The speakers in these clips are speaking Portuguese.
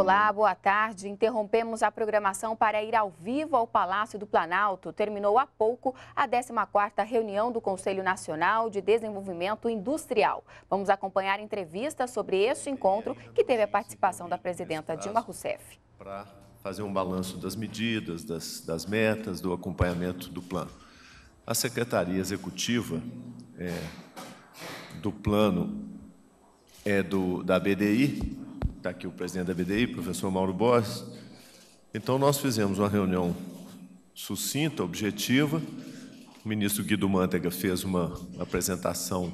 Olá, boa tarde. Interrompemos a programação para ir ao vivo ao Palácio do Planalto. Terminou há pouco a 14ª reunião do Conselho Nacional de Desenvolvimento Industrial. Vamos acompanhar entrevistas sobre este encontro que teve a participação da presidenta Dilma Rousseff. Para fazer um balanço das medidas, das, das, metas, do acompanhamento do plano. A Secretaria Executiva é, do Plano é do, da BDI está aqui o presidente da BDI, professor Mauro Borges. Então, nós fizemos uma reunião sucinta, objetiva. O ministro Guido Mantega fez uma apresentação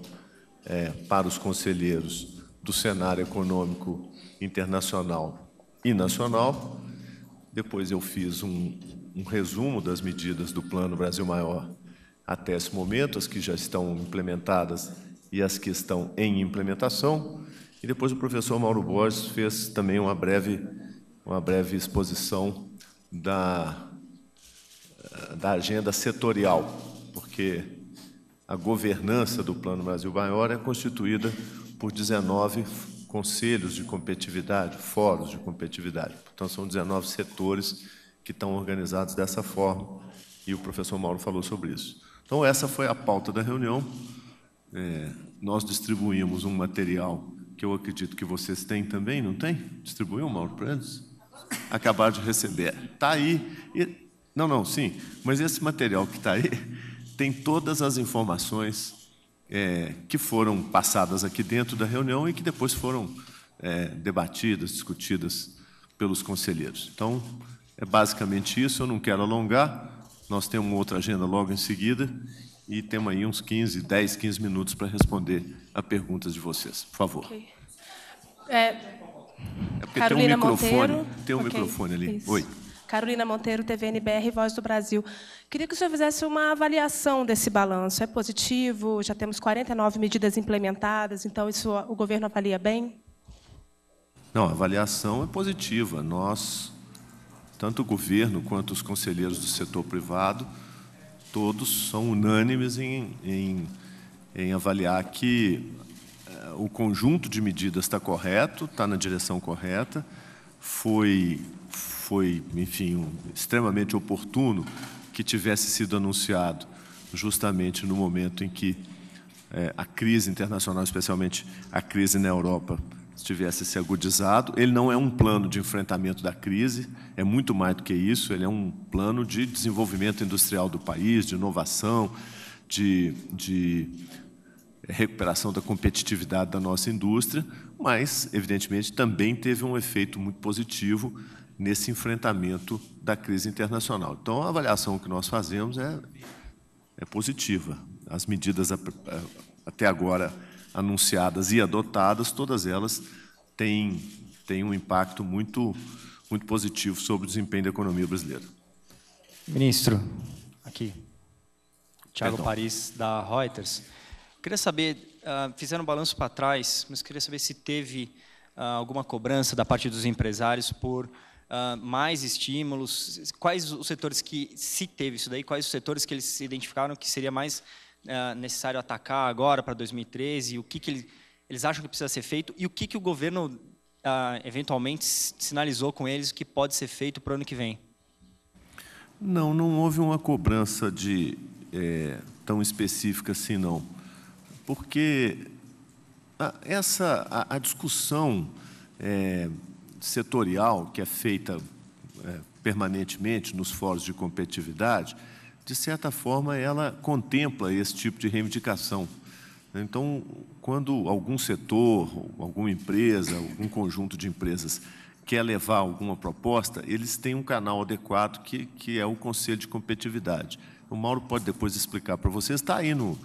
é, para os conselheiros do cenário econômico internacional e nacional. Depois eu fiz um, um resumo das medidas do Plano Brasil Maior até esse momento, as que já estão implementadas e as que estão em implementação. E depois o professor Mauro Borges fez também uma breve, uma breve exposição da, da agenda setorial, porque a governança do Plano Brasil Maior é constituída por 19 conselhos de competitividade, fóruns de competitividade. Então, são 19 setores que estão organizados dessa forma, e o professor Mauro falou sobre isso. Então, essa foi a pauta da reunião. É, nós distribuímos um material que eu acredito que vocês têm também, não tem? Distribuiu, Mauro, para eles? Acabaram de receber. Está aí. E... não, não, sim. Mas esse material que está aí tem todas as informações é, que foram passadas aqui dentro da reunião e que depois foram é, debatidas, discutidas pelos conselheiros. Então, é basicamente isso. Eu não quero alongar. Nós temos outra agenda logo em seguida e temos aí uns 15, 10, 15 minutos para responder a perguntas de vocês. Por favor. Okay. É, é porque Carolina tem um microfone, Monteiro. Tem um okay. microfone ali. Isso. Oi. Carolina Monteiro, TVNBR, Voz do Brasil. Queria que o senhor fizesse uma avaliação desse balanço. É positivo? Já temos 49 medidas implementadas, então isso o governo avalia bem? Não, a avaliação é positiva. Nós, tanto o governo quanto os conselheiros do setor privado, todos são unânimes em, em, em avaliar que eh, o conjunto de medidas está correto, está na direção correta, foi, foi enfim, um, extremamente oportuno que tivesse sido anunciado justamente no momento em que eh, a crise internacional, especialmente a crise na Europa, tivesse se agudizado. Ele não é um plano de enfrentamento da crise, é muito mais do que isso, ele é um plano de desenvolvimento industrial do país, de inovação, de, de recuperação da competitividade da nossa indústria, mas, evidentemente, também teve um efeito muito positivo nesse enfrentamento da crise internacional. Então, a avaliação que nós fazemos é, é positiva. As medidas até agora anunciadas e adotadas, todas elas têm, têm um impacto muito, muito positivo sobre o desempenho da economia brasileira. Ministro, aqui, Tiago Paris, da Reuters. Queria saber, uh, fizeram um balanço para trás, mas queria saber se teve uh, alguma cobrança da parte dos empresários por Uh, mais estímulos? Quais os setores que, se teve isso daí, quais os setores que eles identificaram que seria mais é, necessário atacar agora para 2013, o que, que ele, eles acham que precisa ser feito e o que, que o governo ah, eventualmente sinalizou com eles que pode ser feito para o ano que vem? Não, não houve uma cobrança de é, tão específica assim, não. Porque a, essa, a, a discussão é, setorial que é feita é, permanentemente nos fóruns de competitividade, de certa forma, ela contempla esse tipo de reivindicação. Então, quando algum setor, alguma empresa, algum conjunto de empresas quer levar alguma proposta, eles têm um canal adequado que, que é o Conselho de Competitividade. O Mauro pode depois explicar para vocês, está aí no,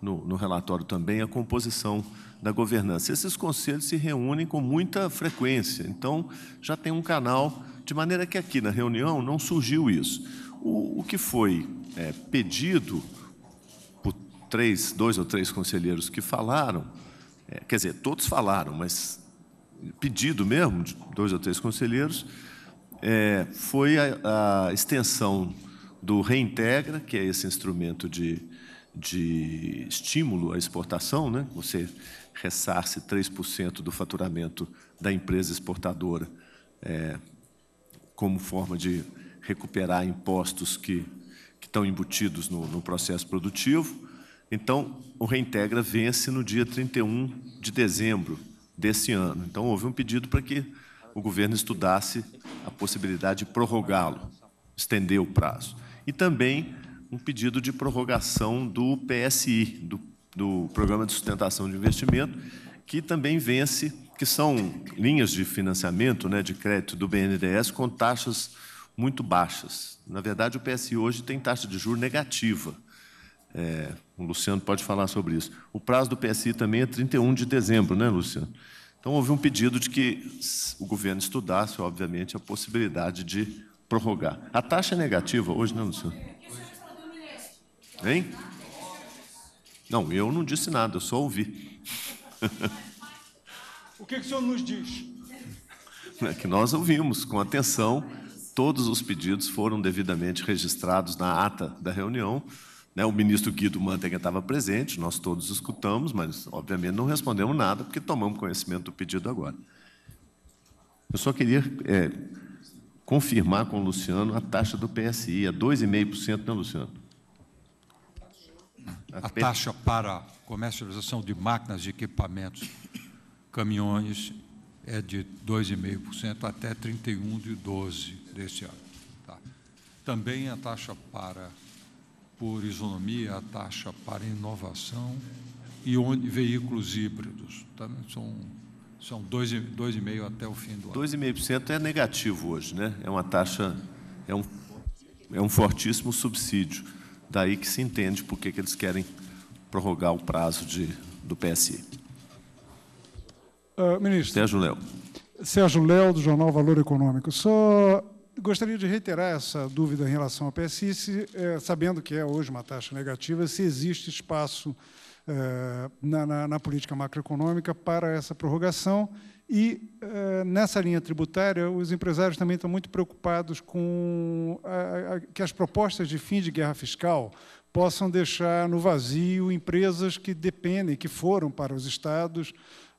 no, no, relatório também a composição da governança. Esses conselhos se reúnem com muita frequência, então já tem um canal, de maneira que aqui na reunião não surgiu isso o, o que foi é, pedido por três, dois ou três conselheiros que falaram, é, quer dizer, todos falaram, mas pedido mesmo, de dois ou três conselheiros, é, foi a, a, extensão do Reintegra, que é esse instrumento de, de estímulo à exportação, né? você ressarce 3% do faturamento da empresa exportadora é, como forma de recuperar impostos que, que estão embutidos no, no processo produtivo. Então, o Reintegra vence no dia 31 de dezembro desse ano. Então, houve um pedido para que o governo estudasse a possibilidade de prorrogá-lo, estender o prazo. E também um pedido de prorrogação do PSI, do, do Programa de Sustentação de Investimento, que também vence, que são linhas de financiamento, né, de crédito do BNDES com taxas muito baixas. Na verdade, o PSI hoje tem taxa de juro negativa. É, o Luciano pode falar sobre isso. O prazo do PSI também é 31 de dezembro, né, Luciano? Então, houve um pedido de que o governo estudasse, obviamente, a possibilidade de prorrogar. A taxa é negativa hoje, né, Luciano? É, é hein? Não, eu não disse nada, eu só ouvi. o que, que o senhor nos diz? É que nós ouvimos com atenção Todos os pedidos foram devidamente registrados na ata da reunião. Né? O ministro Guido Mantega estava presente, nós todos escutamos, mas, obviamente, não respondemos nada, porque tomamos conhecimento do pedido agora. Eu só queria é, confirmar com o Luciano a taxa do PSI, a é 2,5%, não né, Luciano? A, a taxa para comercialização de máquinas e equipamentos, caminhões, é de 2,5% até 31 de 12% deste ano. Tá? Também a taxa para, por isonomia, a taxa para inovação e onde, veículos híbridos. Também então, são são 2,5% dois, dois até o fim do ano. 2,5% é negativo hoje, né? É uma taxa, é um, é um fortíssimo subsídio. Daí que se entende por que eles querem prorrogar o prazo de, do PSI. Uh, ah, ministro. Sérgio Léo. Sérgio Léo, do Jornal Valor Econômico. Só gostaria de reiterar essa dúvida em relação ao PSI, se, é, sabendo que é hoje uma taxa negativa, se existe espaço é, na, na, na, política macroeconômica para essa prorrogação. E é, nessa linha tributária, os empresários também estão muito preocupados com a, a, que as propostas de fim de guerra fiscal possam deixar no vazio empresas que dependem, que foram para os estados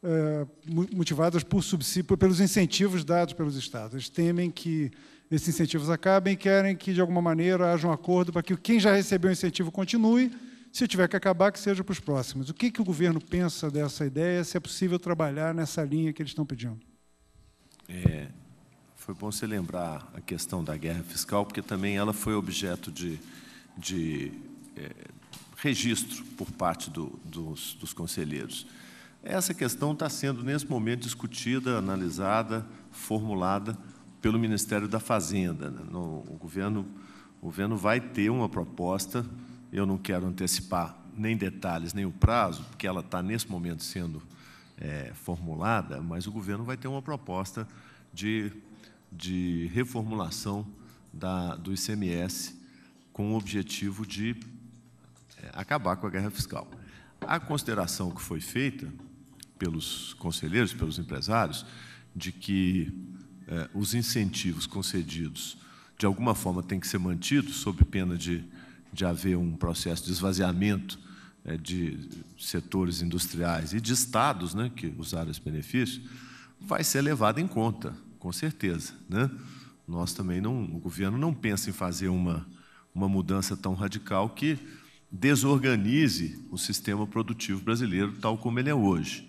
é, motivadas por subsídio, pelos incentivos dados pelos estados. Eles temem que esses incentivos acabem e querem que, de alguma maneira, haja um acordo para que quem já recebeu o incentivo continue, se tiver que acabar, que seja para os próximos. O que, que o governo pensa dessa ideia, se é possível trabalhar nessa linha que eles estão pedindo? É, foi bom você lembrar a questão da guerra fiscal, porque também ela foi objeto de, de é, registro por parte do, dos, dos conselheiros. Essa questão está sendo, nesse momento, discutida, analisada, formulada pelo Ministério da Fazenda. No, né? o, governo, o governo vai ter uma proposta, eu não quero antecipar nem detalhes, nem o prazo, porque ela está, nesse momento, sendo é, formulada, mas o governo vai ter uma proposta de, de reformulação da, do ICMS com o objetivo de é, acabar com a guerra fiscal. A consideração que foi feita pelos conselheiros, pelos empresários, de que é, os incentivos concedidos, de alguma forma, têm que ser mantidos, sob pena de, de haver um processo de esvaziamento é, de setores industriais e de estados né, que usaram esse benefício, vai ser levado em conta, com certeza. Né? Nós também não, o governo não pensa em fazer uma, uma mudança tão radical que desorganize o sistema produtivo brasileiro tal como ele é hoje.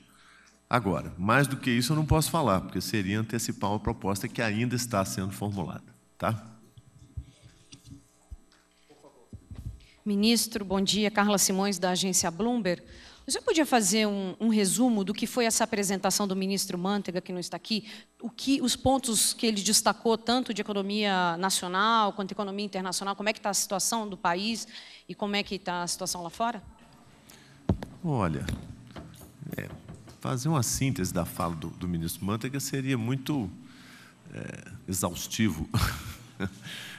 Agora, mais do que isso eu não posso falar, porque seria antecipar uma proposta que ainda está sendo formulada. Tá? Ministro, bom dia. Carla Simões, da agência Bloomberg. O senhor podia fazer um, um, resumo do que foi essa apresentação do ministro Mantega, que não está aqui, o que, os pontos que ele destacou, tanto de economia nacional quanto economia internacional, como é que está a situação do país e como é que está a situação lá fora? Olha, é, fazer uma síntese da fala do, do ministro Mantega seria muito é, exaustivo.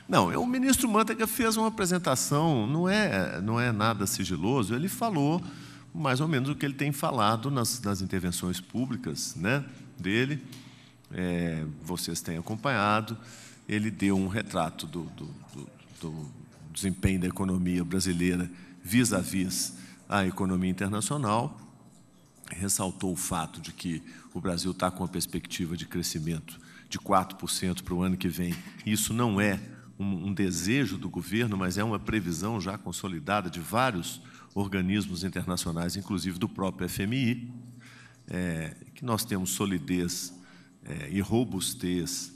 Não, o ministro Mantega fez uma apresentação, não é, não é nada sigiloso, ele falou mais ou menos o que ele tem falado nas, nas intervenções públicas né, dele, é, vocês têm acompanhado, ele deu um retrato do, do, do, do desempenho da economia brasileira vis-à-vis -vis a economia internacional, ressaltou o fato de que o Brasil está com uma perspectiva de crescimento de 4% para o ano que vem. Isso não é um, um, desejo do governo, mas é uma previsão já consolidada de vários organismos internacionais, inclusive do próprio FMI, é, que nós temos solidez é, e robustez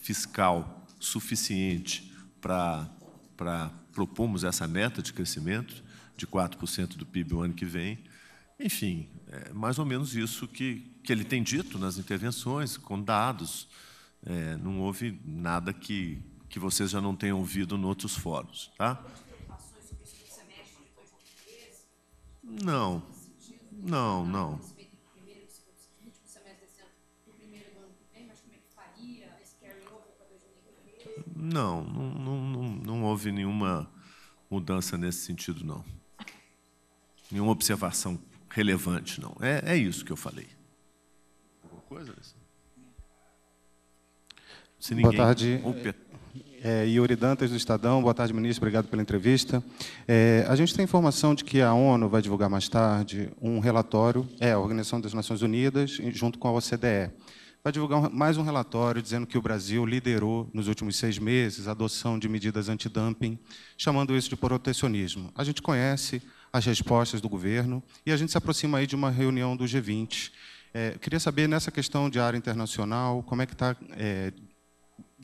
fiscal suficiente para, para propormos essa meta de crescimento de 4% do PIB o ano que vem enfim, é mais ou menos isso que, que ele tem dito nas intervenções, com dados. É, não houve nada que, que vocês já não tenham ouvido em outros fóruns. Tá? Não, não, não. Não, não, não, não houve nenhuma mudança nesse sentido, não. Nenhuma observação relevante, não. É, é isso que eu falei. Alguma coisa? Se ninguém... Boa tarde. É, Yuri é, Dantas, do Estadão. Boa tarde, ministro. Obrigado pela entrevista. É, a gente tem informação de que a ONU vai divulgar mais tarde um relatório, é, a Organização das Nações Unidas, junto com a OCDE. Vai divulgar mais um relatório dizendo que o Brasil liderou, nos últimos seis meses, a adoção de medidas antidumping, chamando isso de protecionismo. A gente conhece as respostas do governo. E a gente se aproxima aí de uma reunião do G20. É, queria saber, nessa questão de área internacional, como é que está é,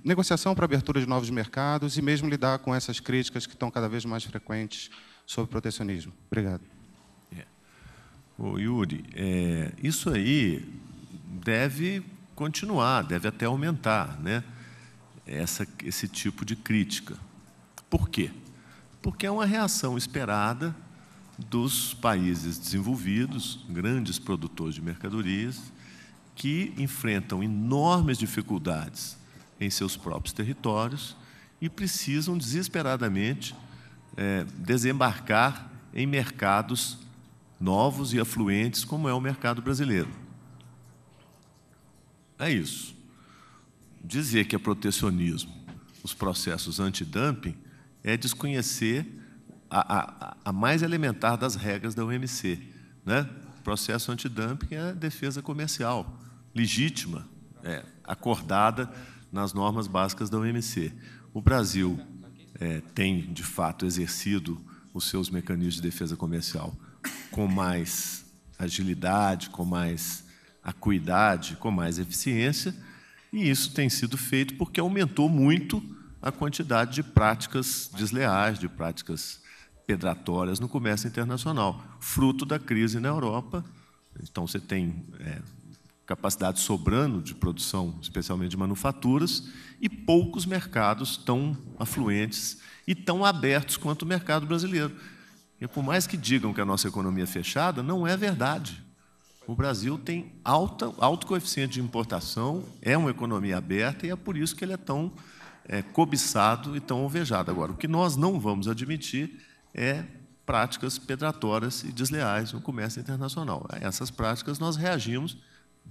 negociação para abertura de novos mercados e mesmo lidar com essas críticas que estão cada vez mais frequentes sobre protecionismo. Obrigado. É. Ô, Yuri, é, isso aí deve continuar, deve até aumentar, né? Essa, esse tipo de crítica. Por quê? Porque é uma reação esperada dos países desenvolvidos, grandes produtores de mercadorias, que enfrentam enormes dificuldades em seus próprios territórios e precisam desesperadamente é, desembarcar em mercados novos e afluentes, como é o mercado brasileiro. É isso. Dizer que é protecionismo os processos antidumping é desconhecer a, a, a mais elementar das regras da OMC. Né? Processo antidumping é defesa comercial, legítima, é, acordada nas normas básicas da OMC. O Brasil é, tem, de fato, exercido os seus mecanismos de defesa comercial com mais agilidade, com mais acuidade, com mais eficiência, e isso tem sido feito porque aumentou muito a quantidade de práticas desleais, de práticas pedratórias no comércio internacional, fruto da crise na Europa. Então, você tem é, capacidade sobrando de produção, especialmente de manufaturas, e poucos mercados tão afluentes e tão abertos quanto o mercado brasileiro. E por mais que digam que a nossa economia é fechada, não é verdade. O Brasil tem alta, alto coeficiente de importação, é uma economia aberta e é por isso que ele é tão é, cobiçado e tão alvejado. Agora, o que nós não vamos admitir é práticas predatórias e desleais no comércio internacional. A essas práticas nós reagimos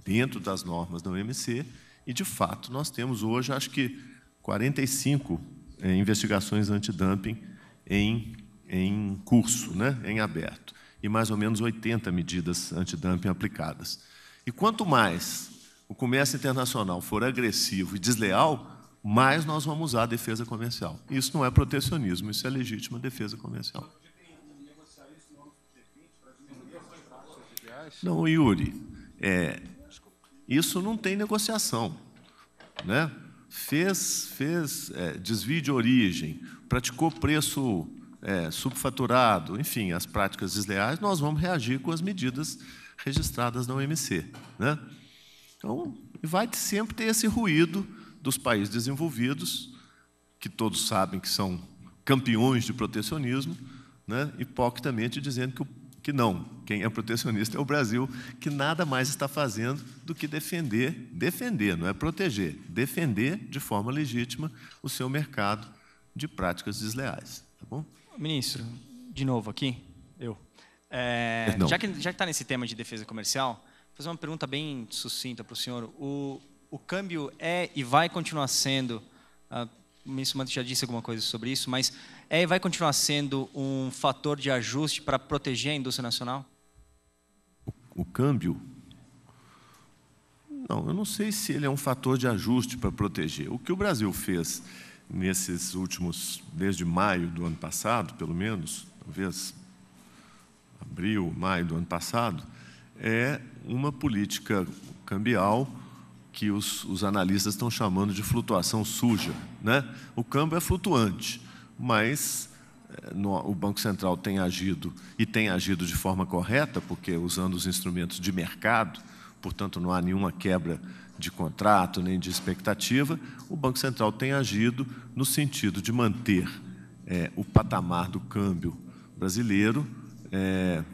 dentro das normas da OMC e, de fato, nós temos hoje, acho que, 45 eh, investigações antidumping em, em curso, né, em aberto, e mais ou menos 80 medidas antidumping aplicadas. E quanto mais o comércio internacional for agressivo e desleal, mas nós vamos usar a defesa comercial. Isso não é protecionismo, isso é legítima defesa comercial. Não, Yuri, é, isso não tem negociação. Né? Fez, fez é, desvio de origem, praticou preço é, subfaturado, enfim, as práticas desleais, nós vamos reagir com as medidas registradas na OMC. Né? Então, vai sempre ter esse ruído dos países desenvolvidos, que todos sabem que são campeões de protecionismo, né, hipocritamente dizendo que, que não, quem é protecionista é o Brasil, que nada mais está fazendo do que defender, defender, não é proteger, defender de forma legítima o seu mercado de práticas desleais. Tá bom? Ministro, de novo aqui, eu. É, já que já está nesse tema de defesa comercial, vou fazer uma pergunta bem sucinta para o senhor. O, o câmbio é e vai continuar sendo, ah, o ministro Manto já disse alguma coisa sobre isso, mas é e vai continuar sendo um fator de ajuste para proteger a indústria nacional? O, o câmbio? Não, eu não sei se ele é um fator de ajuste para proteger. O que o Brasil fez nesses últimos, desde maio do ano passado, pelo menos, talvez abril, maio do ano passado, é uma política cambial que os, os analistas estão chamando de flutuação suja. Né? O câmbio é flutuante, mas eh, no, o Banco Central tem agido e tem agido de forma correta, porque usando os instrumentos de mercado, portanto, não há nenhuma quebra de contrato nem de expectativa, o Banco Central tem agido no sentido de manter é, o patamar do câmbio brasileiro é,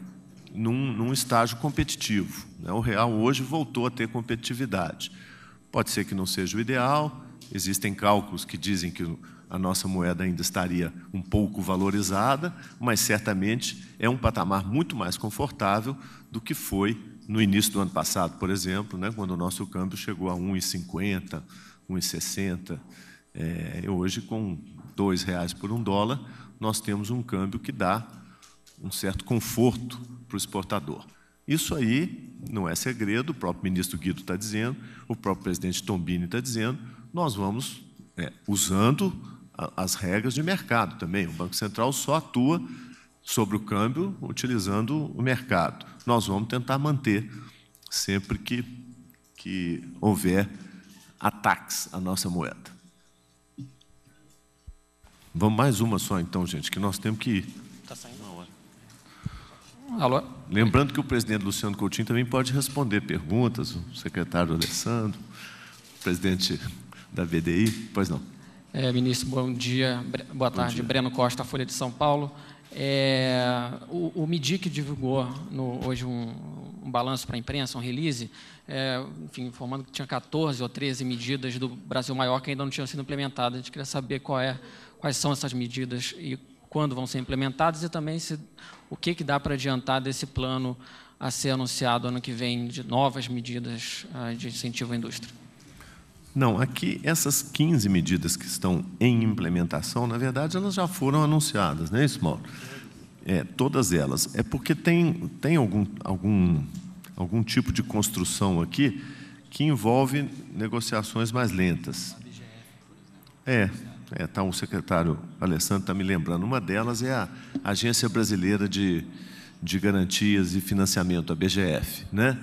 num, num estágio competitivo. Né? O real hoje voltou a ter competitividade. Pode ser que não seja o ideal, existem cálculos que dizem que a nossa moeda ainda estaria um pouco valorizada, mas certamente é um patamar muito mais confortável do que foi no início do ano passado, por exemplo, né, quando o nosso câmbio chegou a 1,50, 1,60. É, hoje, com R$ reais por um dólar, nós temos um câmbio que dá um certo conforto para o exportador. Isso aí não é segredo, o próprio ministro Guido está dizendo, o próprio presidente Tombini está dizendo, nós vamos é, usando as regras de mercado também. O Banco Central só atua sobre o câmbio utilizando o mercado. Nós vamos tentar manter sempre que, que houver ataques à nossa moeda. Vamos mais uma só então, gente, que nós temos que ir. Está saindo? Alô? Lembrando que o presidente Luciano Coutinho também pode responder perguntas, o secretário Alessandro, o presidente da BDI. Pois não. É, ministro, bom dia. Boa bom tarde. Dia. Breno Costa, Folha de São Paulo. É, o, o MIDIC divulgou no, hoje um, um balanço para a imprensa, um release, é, enfim, informando que tinha 14 ou 13 medidas do Brasil Maior que ainda não tinham sido implementadas. A gente queria saber é, quais são essas medidas e quando vão ser implementadas e também se, o que, que dá para adiantar desse plano a ser anunciado ano que vem de novas medidas ah, de incentivo à indústria. Não, aqui essas 15 medidas que estão em implementação, na verdade, elas já foram anunciadas, não é isso, Mauro? É, todas elas. É porque tem, tem algum, algum, algum tipo de construção aqui que envolve negociações mais lentas. É, é, tá, o secretário Alessandro está me lembrando. Uma delas é a Agência Brasileira de, de Garantias e Financiamento, a BGF, né?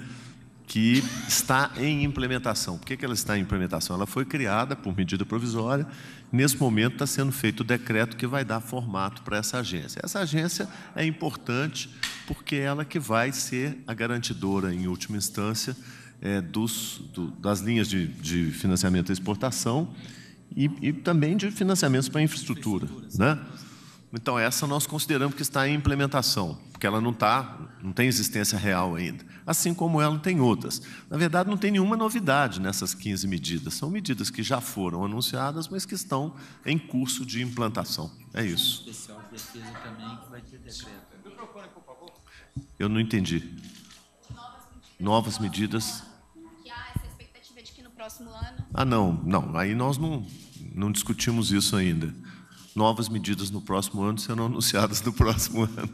que está em implementação. Por que, que ela está em implementação? Ela foi criada por medida provisória. Nesse momento está sendo feito o decreto que vai dar formato para essa agência. Essa agência é importante porque é ela que vai ser a garantidora, em última instância, é, dos, do, das linhas de, de financiamento à exportação e, e também de financiamentos para infraestrutura. Né? Então, essa nós consideramos que está em implementação, porque ela não, está, não tem existência real ainda, assim como ela tem outras. Na verdade, não tem nenhuma novidade nessas 15 medidas, são medidas que já foram anunciadas, mas que estão em curso de implantação. É isso. Especial de defesa também, que vai ter decreto. Eu não entendi. Novas medidas próximo ano? Ah, não, não. Aí nós não, não discutimos isso ainda. Novas medidas no próximo ano serão anunciadas no próximo ano,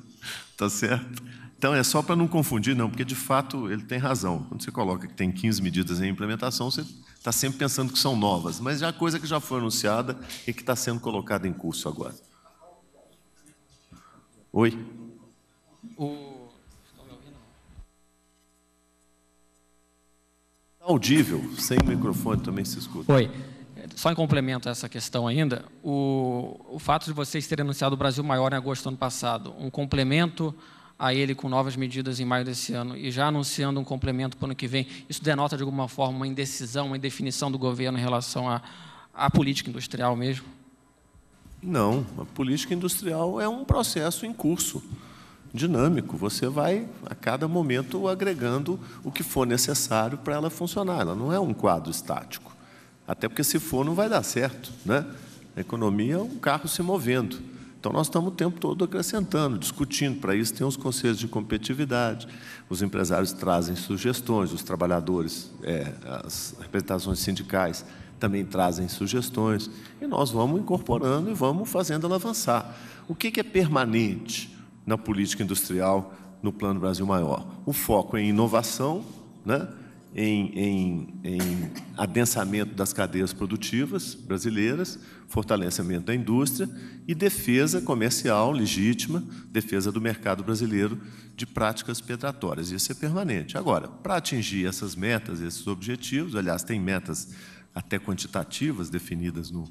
tá certo? Então é só para não confundir, não, porque de fato ele tem razão. Quando você coloca que tem 15 medidas em implementação, você está sempre pensando que são novas, mas já é coisa que já foi anunciada e que está sendo colocada em curso agora. Oi. O Audível, sem microfone também se escuta. Oi. Só em complemento a essa questão ainda, o, o fato de vocês terem anunciado o Brasil Maior em agosto do ano passado, um complemento a ele com novas medidas em maio desse ano e já anunciando um complemento para o ano que vem, isso denota de alguma forma uma indecisão, uma indefinição do governo em relação à, à política industrial mesmo? Não, a política industrial é um processo em curso dinâmico, você vai a cada momento agregando o que for necessário para ela funcionar. Ela não é um quadro estático. Até porque se for não vai dar certo, né? A economia é um carro se movendo. Então nós estamos o tempo todo acrescentando, discutindo. Para isso tem os conselhos de competitividade, os empresários trazem sugestões, os trabalhadores, é, as representações sindicais também trazem sugestões. E nós vamos incorporando e vamos fazendo ela avançar. O que, que é permanente? na política industrial no Plano Brasil Maior. O foco é em inovação, né? Em, em, em, adensamento das cadeias produtivas brasileiras, fortalecimento da indústria e defesa comercial legítima, defesa do mercado brasileiro de práticas predatórias. Isso é permanente. Agora, para atingir essas metas, esses objetivos, aliás, tem metas até quantitativas definidas no,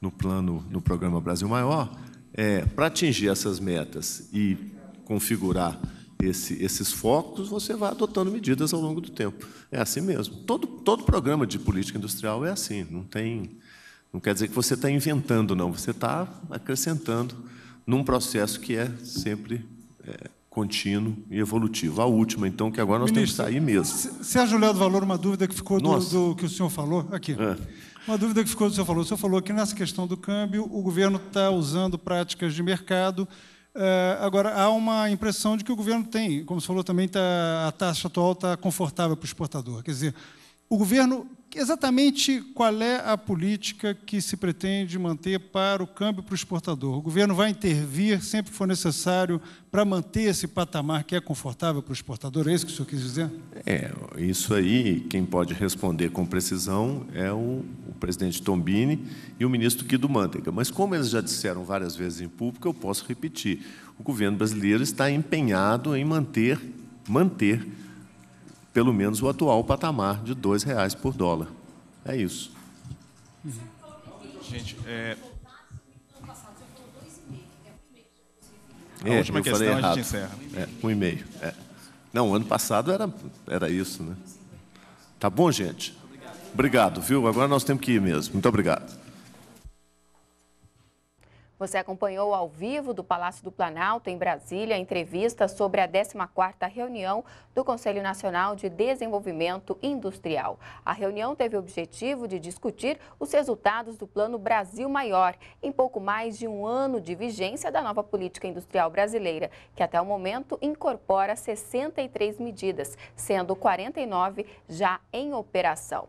no plano, no programa Brasil Maior, é, Para atingir essas metas e configurar esse, esses focos, você vai adotando medidas ao longo do tempo. É assim mesmo. Todo, todo programa de política industrial é assim. Não tem, não quer dizer que você está inventando, não. Você está acrescentando num processo que é sempre é, contínuo e evolutivo. A última, então, que agora nós Ministro, temos que sair mesmo. Sérgio Léo do Valor, uma dúvida que ficou do, do, que o senhor falou aqui. É. Uma dúvida que ficou do senhor falou. O senhor falou que nessa questão do câmbio, o governo está usando práticas de mercado. Eh, agora, há uma impressão de que o governo tem, como o senhor falou também, tá, a taxa atual está confortável para o exportador. Quer dizer, o governo, exatamente qual é a política que se pretende manter para o câmbio para o exportador? O governo vai intervir sempre que for necessário para manter esse patamar que é confortável para o exportador? É isso que o senhor quis dizer? É, isso aí, quem pode responder com precisão é o, presidente Tombini e o ministro Guido Mantega. Mas, como eles já disseram várias vezes em público, eu posso repetir: o governo brasileiro está empenhado em manter, manter pelo menos o atual patamar de R$ 2,00 por dólar. É isso. Gente, é... é a última questão a gente encerra. É, um e mail É. Não, ano passado era, era isso, né? Tá bom, gente? Obrigado, viu? Agora nós temos que ir mesmo. Muito obrigado. Você acompanhou ao vivo do Palácio do Planalto, em Brasília, a entrevista sobre a 14ª reunião do Conselho Nacional de Desenvolvimento Industrial. A reunião teve o objetivo de discutir os resultados do Plano Brasil Maior, em pouco mais de um ano de vigência da nova política industrial brasileira, que até o momento incorpora 63 medidas, sendo 49 já em operação.